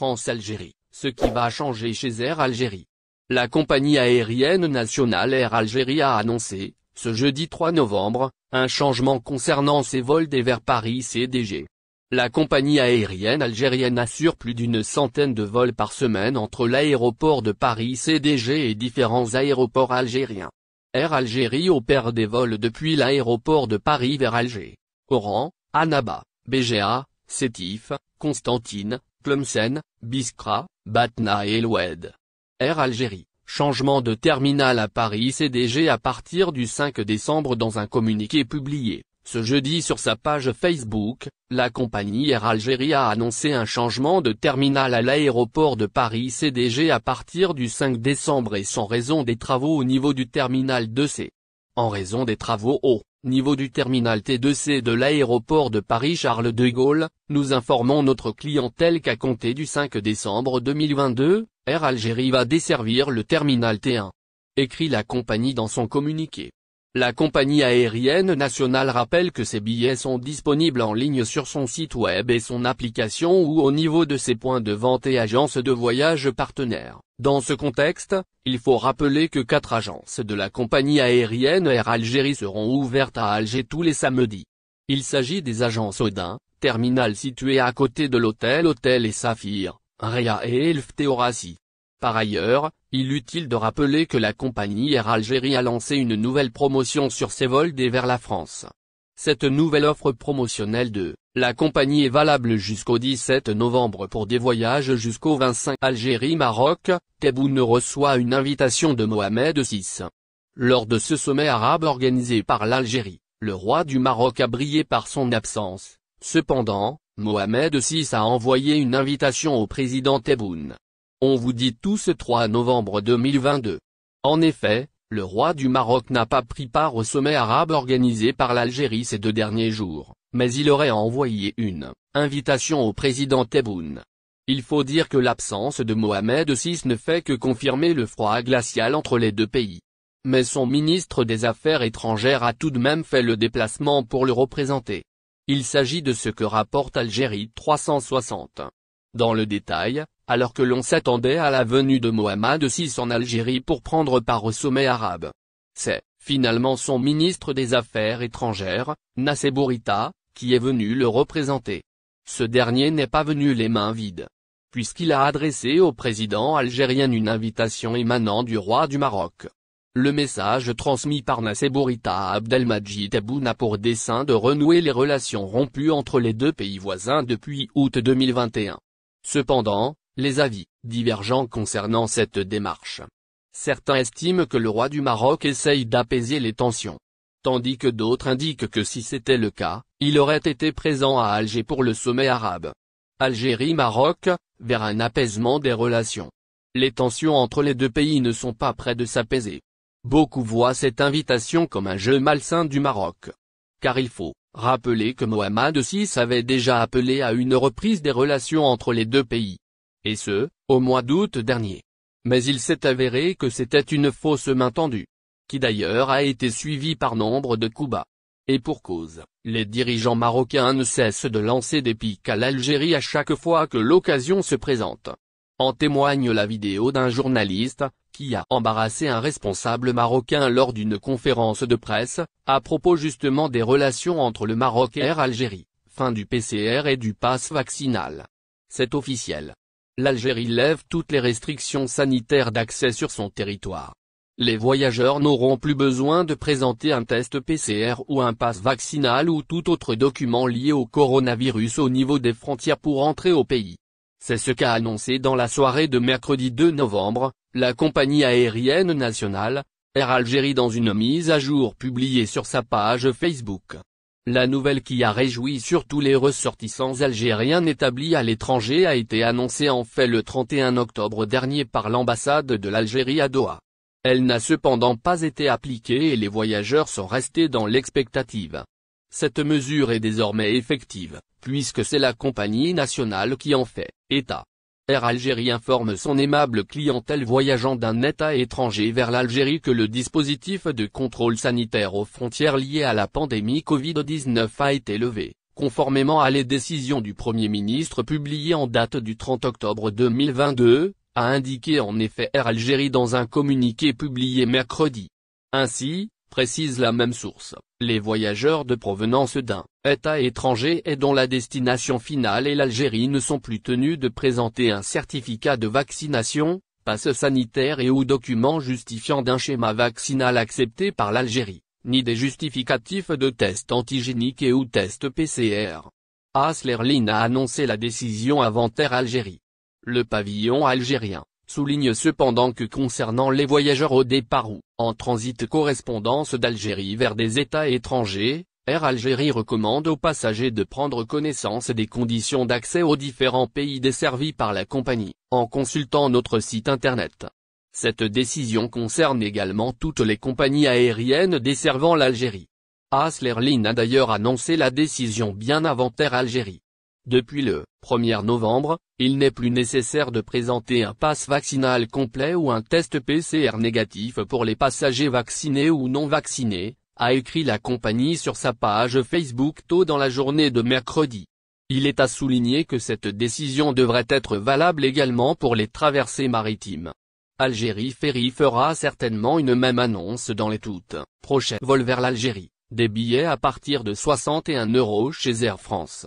France-Algérie, ce qui va changer chez Air Algérie. La compagnie aérienne nationale Air Algérie a annoncé, ce jeudi 3 novembre, un changement concernant ses vols des vers Paris CDG. La compagnie aérienne algérienne assure plus d'une centaine de vols par semaine entre l'aéroport de Paris CDG et différents aéroports algériens. Air Algérie opère des vols depuis l'aéroport de Paris vers Alger, Oran, Annaba, BGA, Sétif, Constantine, Plumsen. Biskra, Batna et Eloued. Air Algérie. Changement de terminal à Paris CDG à partir du 5 décembre dans un communiqué publié. Ce jeudi sur sa page Facebook, la compagnie Air Algérie a annoncé un changement de terminal à l'aéroport de Paris CDG à partir du 5 décembre et sans raison des travaux au niveau du terminal 2C. En raison des travaux au niveau du terminal T2C de l'aéroport de Paris-Charles de Gaulle, nous informons notre clientèle qu'à compter du 5 décembre 2022, Air Algérie va desservir le terminal T1. Écrit la compagnie dans son communiqué. La compagnie aérienne nationale rappelle que ses billets sont disponibles en ligne sur son site web et son application ou au niveau de ses points de vente et agences de voyage partenaires. Dans ce contexte, il faut rappeler que quatre agences de la compagnie aérienne Air Algérie seront ouvertes à Alger tous les samedis. Il s'agit des agences Odin, terminal situé à côté de l'hôtel Hôtel et Saphir, Réa et Elf par ailleurs, il utile de rappeler que la compagnie Air Algérie a lancé une nouvelle promotion sur ses vols des vers la France. Cette nouvelle offre promotionnelle de la compagnie est valable jusqu'au 17 novembre pour des voyages jusqu'au 25 Algérie-Maroc, Tebboune reçoit une invitation de Mohamed VI. Lors de ce sommet arabe organisé par l'Algérie, le roi du Maroc a brillé par son absence. Cependant, Mohamed VI a envoyé une invitation au président Tebboune, on vous dit tout ce 3 novembre 2022. En effet, le roi du Maroc n'a pas pris part au sommet arabe organisé par l'Algérie ces deux derniers jours, mais il aurait envoyé une invitation au président Tebboune. Il faut dire que l'absence de Mohamed VI ne fait que confirmer le froid glacial entre les deux pays. Mais son ministre des Affaires étrangères a tout de même fait le déplacement pour le représenter. Il s'agit de ce que rapporte Algérie 360. Dans le détail, alors que l'on s'attendait à la venue de Mohamed VI en Algérie pour prendre part au sommet arabe. C'est, finalement son ministre des Affaires étrangères, Nassé Bourita, qui est venu le représenter. Ce dernier n'est pas venu les mains vides. Puisqu'il a adressé au président algérien une invitation émanant du roi du Maroc. Le message transmis par Nassé Bourita à Abdelmajid Tebboune a pour dessein de renouer les relations rompues entre les deux pays voisins depuis août 2021. Cependant, les avis, divergents concernant cette démarche. Certains estiment que le roi du Maroc essaye d'apaiser les tensions. Tandis que d'autres indiquent que si c'était le cas, il aurait été présent à Alger pour le sommet arabe. Algérie-Maroc, vers un apaisement des relations. Les tensions entre les deux pays ne sont pas près de s'apaiser. Beaucoup voient cette invitation comme un jeu malsain du Maroc. Car il faut, rappeler que Mohamed VI avait déjà appelé à une reprise des relations entre les deux pays et ce, au mois d'août dernier. Mais il s'est avéré que c'était une fausse main tendue, qui d'ailleurs a été suivie par nombre de coups bas. Et pour cause, les dirigeants marocains ne cessent de lancer des piques à l'Algérie à chaque fois que l'occasion se présente. En témoigne la vidéo d'un journaliste, qui a embarrassé un responsable marocain lors d'une conférence de presse, à propos justement des relations entre le Maroc et l'Algérie, Algérie, fin du PCR et du pass vaccinal. C'est officiel, l'Algérie lève toutes les restrictions sanitaires d'accès sur son territoire. Les voyageurs n'auront plus besoin de présenter un test PCR ou un passe vaccinal ou tout autre document lié au coronavirus au niveau des frontières pour entrer au pays. C'est ce qu'a annoncé dans la soirée de mercredi 2 novembre, la compagnie aérienne nationale, Air Algérie dans une mise à jour publiée sur sa page Facebook. La nouvelle qui a réjoui surtout les ressortissants algériens établis à l'étranger a été annoncée en fait le 31 octobre dernier par l'ambassade de l'Algérie à Doha. Elle n'a cependant pas été appliquée et les voyageurs sont restés dans l'expectative. Cette mesure est désormais effective, puisque c'est la compagnie nationale qui en fait état. Air Algérie informe son aimable clientèle voyageant d'un État étranger vers l'Algérie que le dispositif de contrôle sanitaire aux frontières lié à la pandémie Covid-19 a été levé, conformément à les décisions du Premier ministre publiées en date du 30 octobre 2022, a indiqué en effet Air Algérie dans un communiqué publié mercredi. Ainsi, précise la même source, les voyageurs de provenance d'un État étranger et dont la destination finale est l'Algérie ne sont plus tenus de présenter un certificat de vaccination, passe sanitaire et ou document justifiant d'un schéma vaccinal accepté par l'Algérie, ni des justificatifs de tests antigéniques et ou tests PCR. Aslerline a annoncé la décision avant Algérie. Le pavillon algérien, souligne cependant que concernant les voyageurs au départ ou en transit correspondance d'Algérie vers des États étrangers, Air Algérie recommande aux passagers de prendre connaissance des conditions d'accès aux différents pays desservis par la compagnie, en consultant notre site internet. Cette décision concerne également toutes les compagnies aériennes desservant l'Algérie. Aslerline a d'ailleurs annoncé la décision bien avant Air Algérie. Depuis le 1er novembre, il n'est plus nécessaire de présenter un passe vaccinal complet ou un test PCR négatif pour les passagers vaccinés ou non vaccinés, a écrit la compagnie sur sa page Facebook tôt dans la journée de mercredi. Il est à souligner que cette décision devrait être valable également pour les traversées maritimes. Algérie Ferry fera certainement une même annonce dans les toutes prochaines vols vers l'Algérie, des billets à partir de 61 euros chez Air France.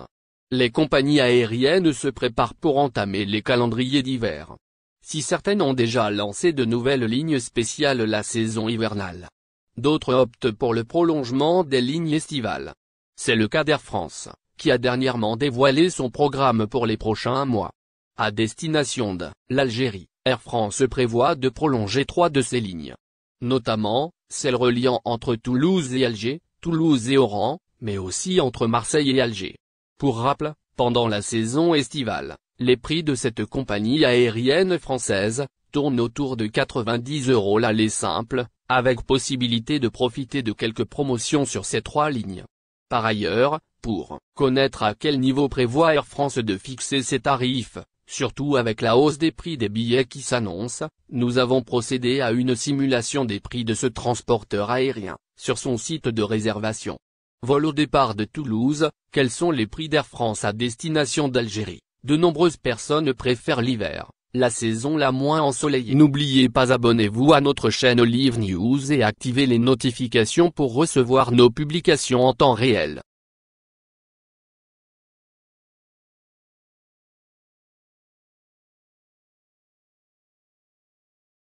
Les compagnies aériennes se préparent pour entamer les calendriers d'hiver. Si certaines ont déjà lancé de nouvelles lignes spéciales la saison hivernale. D'autres optent pour le prolongement des lignes estivales. C'est le cas d'Air France, qui a dernièrement dévoilé son programme pour les prochains mois. À destination de l'Algérie, Air France prévoit de prolonger trois de ses lignes. Notamment, celles reliant entre Toulouse et Alger, Toulouse et Oran, mais aussi entre Marseille et Alger. Pour rappel, pendant la saison estivale, les prix de cette compagnie aérienne française, tournent autour de 90 euros l'aller simple, avec possibilité de profiter de quelques promotions sur ces trois lignes. Par ailleurs, pour connaître à quel niveau prévoit Air France de fixer ses tarifs, surtout avec la hausse des prix des billets qui s'annonce, nous avons procédé à une simulation des prix de ce transporteur aérien, sur son site de réservation. Vol au départ de Toulouse, quels sont les prix d'Air France à destination d'Algérie De nombreuses personnes préfèrent l'hiver, la saison la moins ensoleillée. N'oubliez pas abonnez-vous à notre chaîne Live News et activez les notifications pour recevoir nos publications en temps réel.